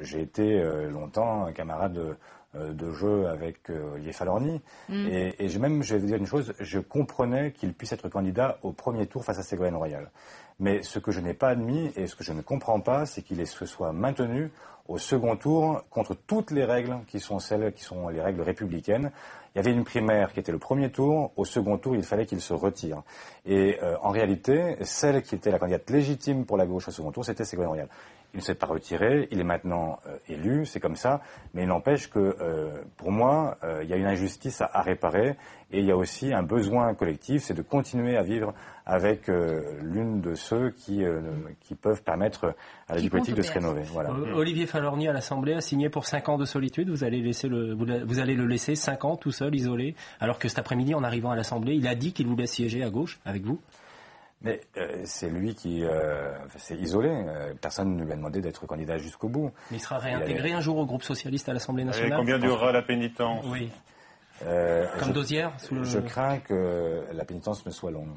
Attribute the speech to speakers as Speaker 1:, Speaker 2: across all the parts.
Speaker 1: J'ai été euh, longtemps un camarade de, euh, de jeu avec euh, Olivier Falorni. Mm. Et, et même, je vais vous dire une chose, je comprenais qu'il puisse être candidat au premier tour face à Ségolène Royal. Mais ce que je n'ai pas admis et ce que je ne comprends pas, c'est qu'il se soit maintenu au second tour contre toutes les règles qui sont celles qui sont les règles républicaines. Il y avait une primaire qui était le premier tour, au second tour il fallait qu'il se retire. Et en réalité, celle qui était la candidate légitime pour la gauche au second tour, c'était Ségolène Royal. Il ne s'est pas retiré, il est maintenant euh, élu, c'est comme ça, mais il n'empêche que, euh, pour moi, euh, il y a une injustice à, réparer et il y a aussi un besoin collectif, c'est de continuer à vivre avec l'une de ceux qui, qui peuvent permettre à la vie politique de se rénover.
Speaker 2: Olivier Falorni à l'Assemblée a signé pour cinq ans de solitude, vous allez, laisser le, vous allez le laisser cinq ans tout seul, isolé, alors que cet après-midi, en arrivant à l'Assemblée, il a dit qu'il voulait siéger à gauche avec vous
Speaker 1: mais euh, c'est lui qui euh, c'est s'est isolé. Euh, personne ne lui a demandé d'être candidat jusqu'au bout. Mais il
Speaker 2: sera réintégré un jour au groupe socialiste à l'Assemblée nationale. Et combien durera la pénitence Oui.
Speaker 1: Comme dosière sous le... Je crains que la pénitence ne soit longue.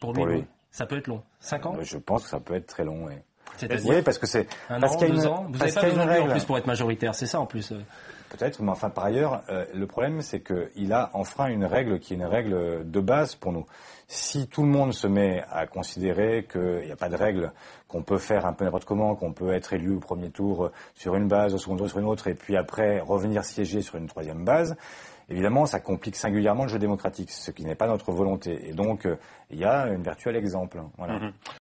Speaker 1: Pour lui, Ça peut être long. 5 ans Je pense que ça peut être très long, oui. Oui, parce que c'est. Un an, deux ans. Vous n'avez pas besoin de lui en plus pour être majoritaire, c'est ça en plus. Peut-être, mais enfin, par ailleurs, euh, le problème, c'est qu'il a enfreint une règle qui est une règle de base pour nous. Si tout le monde se met à considérer qu'il n'y a pas de règle, qu'on peut faire un peu n'importe comment, qu'on peut être élu au premier tour euh, sur une base, au second tour sur une autre, et puis après revenir siéger sur une troisième base, évidemment, ça complique singulièrement le jeu démocratique, ce qui n'est pas notre volonté. Et donc, euh, il y a une vertu à l'exemple. Hein. Voilà. Mm-hmm.